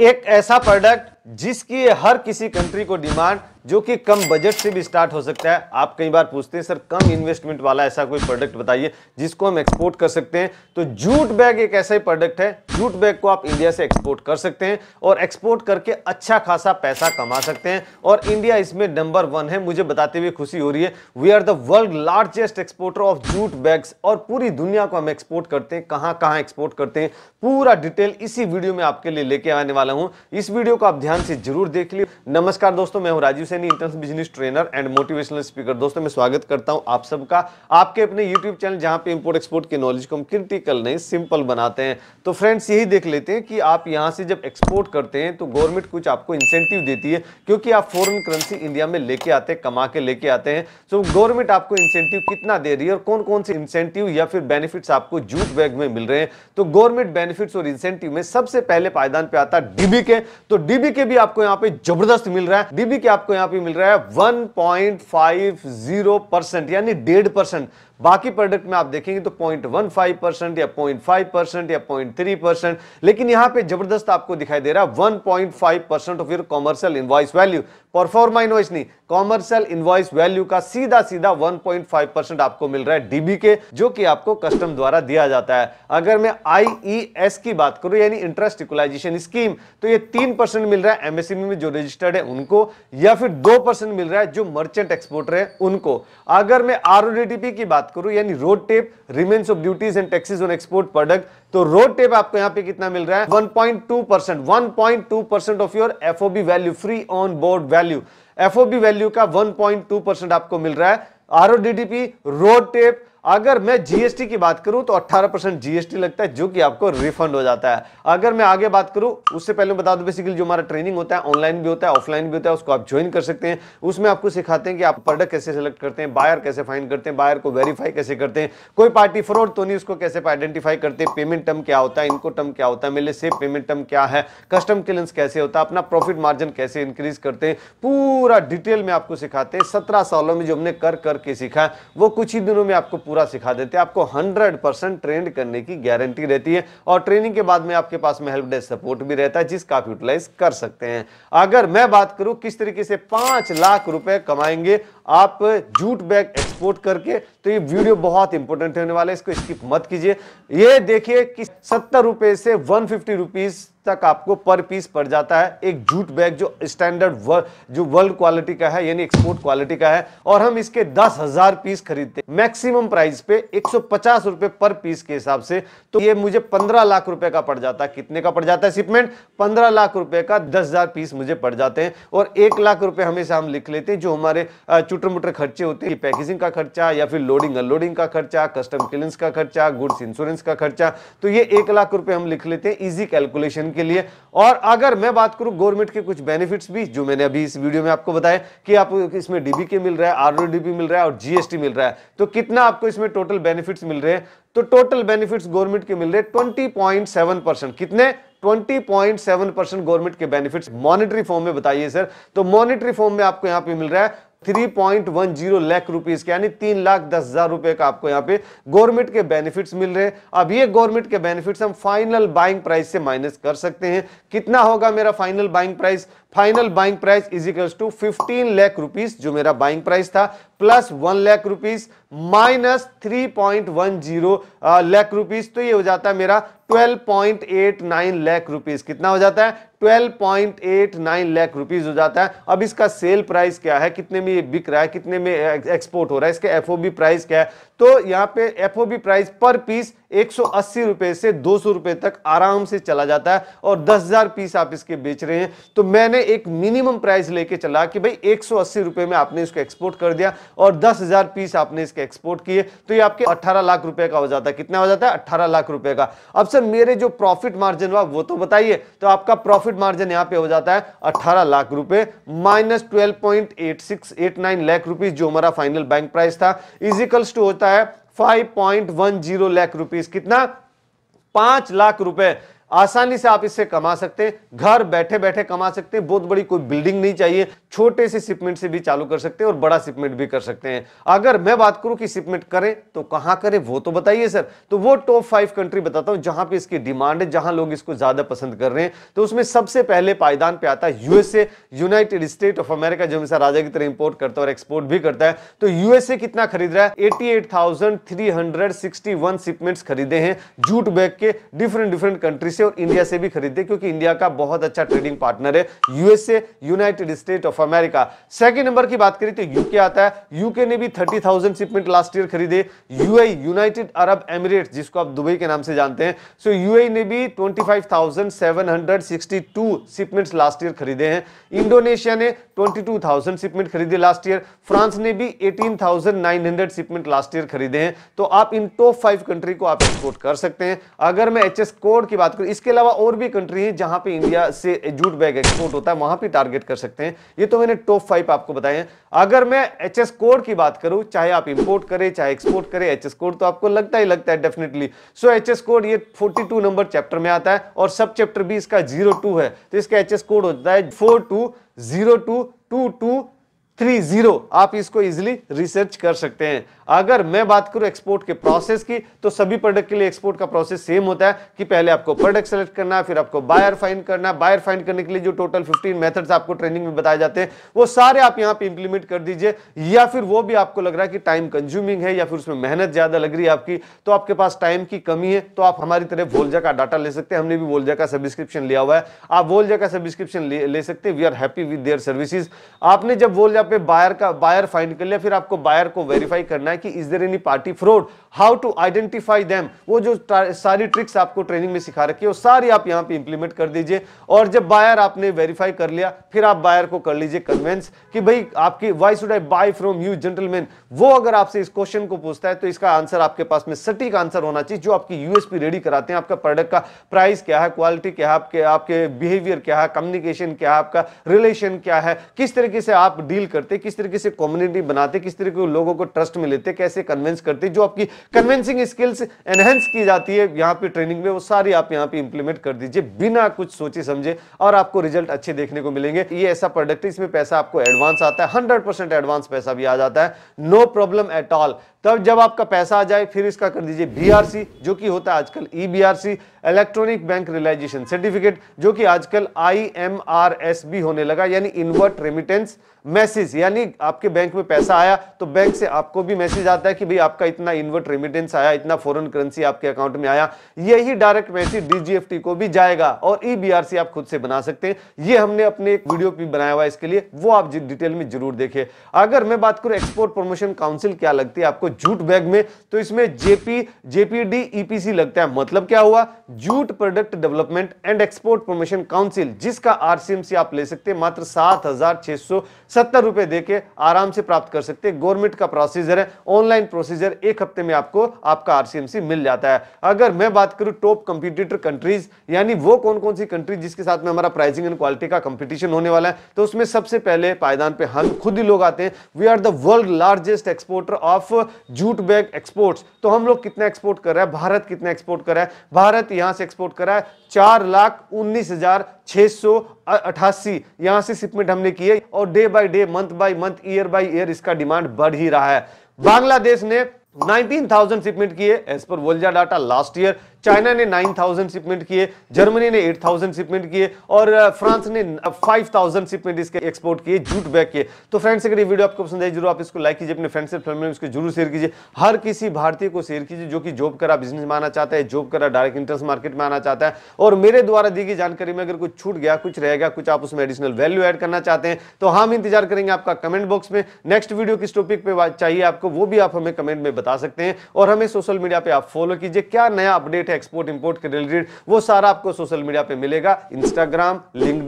एक ऐसा प्रोडक्ट जिसकी हर किसी कंट्री को डिमांड जो कि कम बजट से भी स्टार्ट हो सकता है आप कई बार पूछते हैं सर कम इन्वेस्टमेंट वाला ऐसा कोई प्रोडक्ट बताइए जिसको हम एक्सपोर्ट कर सकते हैं तो जूट बैग एक ऐसा ही प्रोडक्ट है जूट बैग को आप इंडिया से एक्सपोर्ट कर सकते हैं और एक्सपोर्ट करके अच्छा खासा पैसा कमा सकते हैं और इंडिया इसमें नंबर वन है मुझे बताते हुए खुशी हो रही है we are the world largest exporter of jute bags और पूरी दुनिया को हम एक्सपोर्ट करते हैं कहाँ कहाँ एक्सपोर्ट करते हैं पूरा डिटेल इसी वीडियो में आपके लिए लेके आने वाला हूँ इस वीडियो को आप ध्यान से जरूर देख लियो नमस्कार दोस्तों मैं हूँ राजीव एंड इंटरस business trainer and motivational speaker दोस्तों मैं स्वागत करता हूं आप सबका आपके अपने यूट्यूब चैनल जहां पे इंपोर्ट एक्सपोर्ट के नॉलेज को हम क्रिटिकल नहीं सिंपल बनाते हैं तो फ्रेंड्स यही देख लेते हैं कि आप यहां से जब एक्सपोर्ट करते हैं तो गवर्नमेंट कुछ आपको इंसेंटिव देती है क्योंकि आप फॉरन करेंसी इंडिया में लेके आते हैं कमा के लेके आते हैं तो गवर्नमेंट आपको इंसेंटिव कितना दे रही है और कौन कौन से इंसेंटिव या फिर बेनिफिट्स आपको जूट बैग में मिल रहे हैं तो गवर्नमेंट बेनिफिट्स और इंसेंटिव में सबसे पहले पायदान पर आता है डीबी के तो डीबी के भी आपको यहाँ पे जबरदस्त मिल रहा है डीबी के आपको यहाँ आप ही मिल रहा है 1.50 परसेंट यानी डेढ़ परसेंट बाकी प्रोडक्ट में आप देखेंगे तो पॉइंट वन फाइव परसेंट या पॉइंट फाइव परसेंट या पॉइंट थ्री परसेंट लेकिन यहां पे जबरदस्त आपको दिखाई दे रहा है one point five percent of your commercial invoice value proforma invoice नहीं कॉमर्शियल इन्वाइस वैल्यू का सीधा सीधा वन पॉइंट फाइव परसेंट आपको मिल रहा है डीबी के जो कि आपको कस्टम द्वारा दिया जाता है अगर मैं आईईएस e की बात करूं यानी इंटरेस्ट इक्वलाइजेशन स्कीम तो ये तीन परसेंट मिल रहा है एमएसएमई e में जो रजिस्टर्ड है उनको या फिर दो परसेंट मिल रहा है जो मर्चेंट एक्सपोर्टर है उनको अगर मैं आर की बात बात करूं यानी RoDTEP remission of duties and taxes on export product तो रोड टेप आपको यहां पे कितना मिल रहा है 1.2 percent one of your FOB value free on board value FOB value का 1.2 परसेंट आपको मिल रहा है आरओडीटीपी रोड टेप अगर मैं जीएसटी की बात करूं तो 18 परसेंट जीएसटी लगता है जो कि आपको रिफंड हो जाता है अगर मैं आगे बात करूं उससे पहले बता दूं बेसिकली जो हमारा ट्रेनिंग होता है ऑनलाइन भी होता है ऑफलाइन भी होता है उसको आप ज्वाइन कर सकते हैं उसमें आपको सिखाते हैं कि आप प्रोडक्ट कैसे सेलेक्ट करते हैं बायर कैसे फाइन करते हैं बायर को वेरीफाई कैसे करते हैं कोई पार्टी फ्रॉड तो नहीं उसको कैसे आइडेंटिफाई करते हैं पेमेंट टर्म क्या होता है इनको टर्म क्या होता है मेरे लिए सेफ पेमेंट टर्म क्या है कस्टम क्लियरेंस कैसे होता है अपना प्रॉफिट मार्जिन कैसे इंक्रीज करते हैं पूरा डिटेल में आपको सिखाते हैं सत्रह सालों में जो हमने कर करके सीखा है वो कुछ ही दिनों में आपको पूरा सिखा देते हैं आपको 100 परसेंट ट्रेंड करने की गारंटी रहती है और ट्रेनिंग के बाद में आपके पास में हेल्प डेस्क सपोर्ट भी रहता है जिसका आप यूटिलाइज कर सकते हैं अगर मैं बात करूं किस तरीके से पांच लाख रुपए कमाएंगे आप जूट बैग एक्सपोर्ट करके तो ये वीडियो बहुत इंपॉर्टेंट होने वाला है इसको स्किप मत कीजिए ये देखिए कि सत्तर रुपए से वन फिफ्टी रुपीज तक आपको पर पीस पड़ जाता है एक जूट बैग जो स्टैंडर्ड वर, जो वर्ल्ड क्वालिटी का है यानी एक्सपोर्ट क्वालिटी का है और हम इसके दस हजार पीस खरीदते मैक्सिमम प्राइस पे एक सौ पचास रुपए पर पीस के हिसाब से तो ये मुझे पंद्रह लाख रुपए का पड़ जाता है कितने का पड़ जाता है शिपमेंट पंद्रह लाख रुपए का दस पीस मुझे पड़ जाते हैं और एक लाख रुपए हमेशा हम लिख लेते हैं जो हमारे छोटे मोटे खर्चे होते हैं पैकेजिंग का खर्चा या फिर लोडिंग अनलोडिंग का खर्चा कस्टम क्लियरेंस का खर्चा गुड्स इंश्योरेंस का खर्चा तो ये एक लाख रुपए हम लिख लेते हैं इजी कैलकुलेशन के लिए और अगर मैं बात करूं गवर्नमेंट के कुछ बेनिफिट्स भी जो मैंने अभी इस वीडियो में आपको बताया कि आपको इसमें डीबी के मिल रहा है आर मिल रहा है और जीएसटी मिल रहा है तो कितना आपको इसमें टोटल बेनिफिट मिल रहे हैं तो टोटल बेनिफिट्स गवर्नमेंट के मिल रहे ट्वेंटी पॉइंट सेवन परसेंट कितने 20.7 गवर्नमेंट के बेनिफिट्स मॉनेटरी फॉर्म में बताइए सर तो मॉनेटरी फॉर्म में आपको यहां पे मिल रहा है three point one zero lakh rupees के यानी तीन लाख दस हजार रुपए का आपको यहाँ पे गवर्नमेंट के बेनिफिट्स मिल रहे हैं अब ये गवर्नमेंट के बेनिफिट्स हम फाइनल बाइंग प्राइस से माइनस कर सकते हैं कितना होगा मेरा final buying price final buying price is equals to fifteen lakh rupees जो मेरा बाइंग प्राइस था plus one lakh rupees minus three point one zero lakh rupees तो ये हो जाता है मेरा twelve point eight nine lakh rupees कितना हो जाता है 12.89 लाख रुपीस हो जाता है अब इसका सेल प्राइस क्या है कितने में ये बिक रहा है कितने में एक्सपोर्ट uh, हो रहा है इसके एफओबी प्राइस क्या है तो यहाँ पे एफओबी प्राइस पर पीस एक रुपए से दो रुपए तक आराम से चला जाता है और 10000 पीस आप इसके बेच रहे हैं तो मैंने एक मिनिमम प्राइस लेके चला कि भाई एक रुपए में आपने इसको एक्सपोर्ट कर दिया और 10000 पीस आपने इसके एक्सपोर्ट किए तो ये आपके 18 लाख रुपए का हो जाता है कितना हो जाता है अट्ठारह लाख रुपए का अब सर मेरे जो प्रॉफिट मार्जिन हुआ वो तो बताइए तो आपका प्रॉफिट मार्जिन यहाँ पे हो जाता है अट्ठारह लाख रुपए माइनस ट्वेल्व लाख रुपीज जो हमारा फाइनल बैंक प्राइस था इजिकल्स टू होता है 5.10 लाख रुपीस कितना पांच लाख रुपए आसानी से आप इससे कमा सकते हैं घर बैठे बैठे कमा सकते हैं बहुत बड़ी कोई बिल्डिंग नहीं चाहिए छोटे से सिपमेंट से भी चालू कर सकते हैं और बड़ा सिपमेंट भी कर सकते हैं अगर मैं बात करूं कि सिपमेंट करें तो कहां करें वो तो बताइए सर तो वो टॉप फाइव कंट्री बताता हूं जहां पे इसकी डिमांड है जहां लोग इसको ज्यादा पसंद कर रहे हैं तो उसमें सबसे पहले पायदान पर आता है USA United State of America जो हमेशा राजा की तरह इंपोर्ट करता है और एक्सपोर्ट भी करता है तो यूएसए कितना खरीद रहा है एटी शिपमेंट्स खरीदे हैं जूट बैग के डिफरेंट डिफरेंट कंट्री से और इंडिया से भी खरीदते क्योंकि इंडिया का बहुत अच्छा ट्रेडिंग पार्टनर है USA United State of America second number की बात करें तो यूके आता है यूके ने भी thirty thousand shipment last year खरीदे यूए यूनाइटेड अरब एमिरेट जिसको आप दुबई के नाम से जानते हैं सो so, यूए e ने भी ट्वेंटी शिपमेंट्स लास्ट ईयर खरीदे हैं इंडोनेशिया ने ट्वेंटी शिपमेंट खरीदे लास्ट ईयर फ्रांस ने भी एटीन शिपमेंट लास्ट ईयर खरीदे हैं तो आप इन टॉप फाइव कंट्री को आप एक्सपोर्ट कर सकते हैं अगर मैं एच कोड की बात करूं इसके अलावा और भी कंट्री है जहां पे इंडिया से जूट बैग एक्सपोर्ट होता है वहां पे टारगेट कर सकते हैं ये तो मैंने टॉप फाइव आपको बताए हैं अगर मैं एच एस कोड की बात करूं चाहे आप इंपोर्ट करें चाहे एक्सपोर्ट करें एच एस कोड तो आपको लगता ही लगता है definitely so H S code ये फोर्टी टू नंबर चैप्टर में आता है और सब चैप्टर भी इसका जीरो टू है तो इसका एच एस कोड होता है four two zero two two two three zero आप इसको इजिली रिसर्च कर सकते हैं अगर मैं बात करूं एक्सपोर्ट के प्रोसेस की तो सभी प्रोडक्ट के लिए एक्सपोर्ट का प्रोसेस सेम होता है कि पहले आपको प्रोडक्ट सेलेक्ट करना है फिर आपको बायर फाइन करना है बायर फाइन करने के लिए जो टोटल 15 मेथड्स आपको ट्रेनिंग में बताए जाते हैं वो सारे आप यहां पे इंप्लीमेंट कर दीजिए या फिर वो भी आपको लग रहा है कि टाइम कंज्यूमिंग है या फिर उसमें मेहनत ज्यादा लग रही है आपकी तो आपके पास टाइम की कमी है तो आप हमारी तरफ वोलजा का डाटा ले सकते हैं हमने भी वोलजा का सब्सक्रिप्शन लिया हुआ है आप वोलजा का सब्सक्रिप्शन ले, सकते हैं we are happy with their services आपने जब वोलजा पे बायर का बायर फाइन कर लिया फिर आपको बायर को वेरीफाई करना है है कि is there any party fraud how to identify them वो जो सारी ट्रिक्स आपको ट्रेनिंग में सिखा रखी है वो सारी आप यहाँ पे इंप्लीमेंट कर दीजिए और जब बायर आपने वेरीफाई कर लिया फिर आप बायर को कर लीजिए कन्वेंस कि भाई आपकी why should I buy from you gentleman वो अगर आपसे इस क्वेश्चन को पूछता है तो इसका आंसर आपके पास में सटीक आंसर होना चाहिए जो आपकी यूएसपी रेडी कराते हैं आपका प्रोडक्ट का प्राइस क्या है क्वालिटी क्या है आपके आपके बिहेवियर क्या है कम्युनिकेशन क्या है आपका रिलेशन क्या है किस तरीके से आप डील करते किस तरीके से कम्युनिटी बनाते किस तरीके लोगों को ट्रस्ट में लेते देते कैसे कन्विंस करते जो आपकी कन्विंसिंग स्किल्स एनहेंस की जाती है यहाँ पे ट्रेनिंग में वो सारी आप यहाँ पे इंप्लीमेंट कर दीजिए बिना कुछ सोचे समझे और आपको रिजल्ट अच्छे देखने को मिलेंगे ये ऐसा प्रोडक्ट है इसमें पैसा आपको एडवांस आता है हंड्रेड एडवांस पैसा भी आ जाता है नो प्रॉब्लम एट ऑल तब जब आपका पैसा आ जाए फिर इसका कर दीजिए बीआरसी जो कि होता है आजकल e electronic bank realisation certificate जो कि आजकल आईएमआरएस भी होने लगा यानी इनवर्ट रेमिटेंस मैसेज यानी आपके बैंक में पैसा आया तो बैंक से आपको भी मैसेज आता है कि भाई आपका इतना इनवर्ट रेमिटेंस आया इतना फॉरन करेंसी आपके अकाउंट में आया यही डायरेक्ट मैसेज डीजीएफटी को भी जाएगा और ई e आप खुद से बना सकते हैं ये हमने अपने एक वीडियो भी बनाया हुआ है इसके लिए वो आप डिटेल में जरूर देखे अगर मैं बात करूं एक्सपोर्ट प्रमोशन काउंसिल क्या लगती है आपको जूट बैग में तो इसमें जेपी जेपीडी ईपीसी लगता है मतलब क्या हुआ jute product development and export promotion council जिसका आरसीएमसी आप ले सकते हैं मात्र सात हजार छह सौ सत्तर रुपए देके आराम से प्राप्त कर सकते हैं गवर्नमेंट का प्रोसीजर है ऑनलाइन प्रोसीजर एक हफ्ते में आपको आपका आरसीएमसी मिल जाता है अगर मैं बात करूं टॉप कंपिटिटर कंट्रीज यानी वो कौन कौन सी कंट्रीज जिसके साथ में हमारा प्राइसिंग एंड क्वालिटी का कंपटीशन होने वाला है तो उसमें सबसे पहले पायदान पे हम खुद ही लोग आते हैं we are the world largest exporter of jute bag exports तो हम लोग कितना एक्सपोर्ट कर रहे हैं भारत कितना एक्सपोर्ट कर रहा है भारत यहाँ से एक्सपोर्ट कर रहा है चार लाख उन्नीस हजार छः सौ अट्ठासी यहाँ से शिपमेंट हमने किए और day by day month by month year by year इसका डिमांड बढ़ ही रहा है बांग्लादेश ने 19,000 शिपमेंट किए as per Volza data last year China ने 9000 शिपमेंट किए जर्मनी ने 8000 शिपमेंट किए और फ्रांस ने 5000 शिपमेंट इसके एक्सपोर्ट किए जूट बैग किए तो फ्रेंड्स अगर ये वीडियो आपको पसंद आई जरूर आप इसको लाइक कीजिए अपने फ्रेंड्स फैमिली में इसको जरूर शेयर कीजिए हर किसी भारतीय को शेयर कीजिए जो कि जॉब करा बिजनेस में आना चाहता है जॉब करा डायरेक्ट इंटरेस्ट मार्केट में आना चाहता है और मेरे द्वारा दी गई जानकारी में अगर कुछ छूट गया कुछ रह गया कुछ आप उसमें एडिशनल वैल्यू एड करना चाहते हैं तो हम इंतजार करेंगे आपका कमेंट बॉक्स में नेक्स्ट वीडियो किस टॉपिक पे चाहिए आपको वो भी आप हमें कमेंट में बता सकते हैं और हमें सोशल मीडिया पर आप फॉलो कीजिए क्या नया अपडेट है है एक्सपोर्ट इंपोर्ट के रिलेटेड वो सारा आपको सोशल मीडिया पे मिलेगा इंस्टाग्राम लिंकड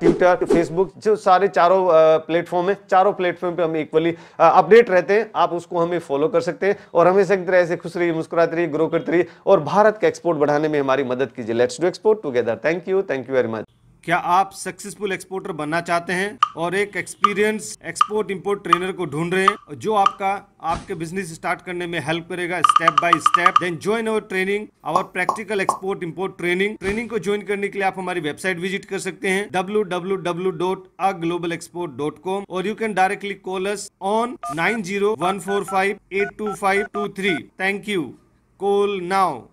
ट्विटर फेसबुक जो सारे चारों प्लेटफॉर्म uh, है चारों प्लेटफॉर्म पे हम इक्वली अपडेट uh, रहते हैं आप उसको हमें फॉलो कर सकते हैं और हमेशा की तरह से खुश रहिए मुस्कुराते रहिए ग्रो करते रहिए और भारत का एक्सपोर्ट बढ़ाने में हमारी मदद कीजिए let's do export together thank you thank you very much क्या आप सक्सेसफुल एक्सपोर्टर बनना चाहते हैं और एक एक्सपीरियंस एक्सपोर्ट इंपोर्ट ट्रेनर को ढूंढ रहे हैं जो आपका आपके बिजनेस स्टार्ट करने में हेल्प करेगा step by step then join our training our practical export import training training को ज्वाइन करने के लिए आप हमारी वेबसाइट विजिट कर सकते हैं डब्ल्यू और you can directly call us on nine zero thank you call now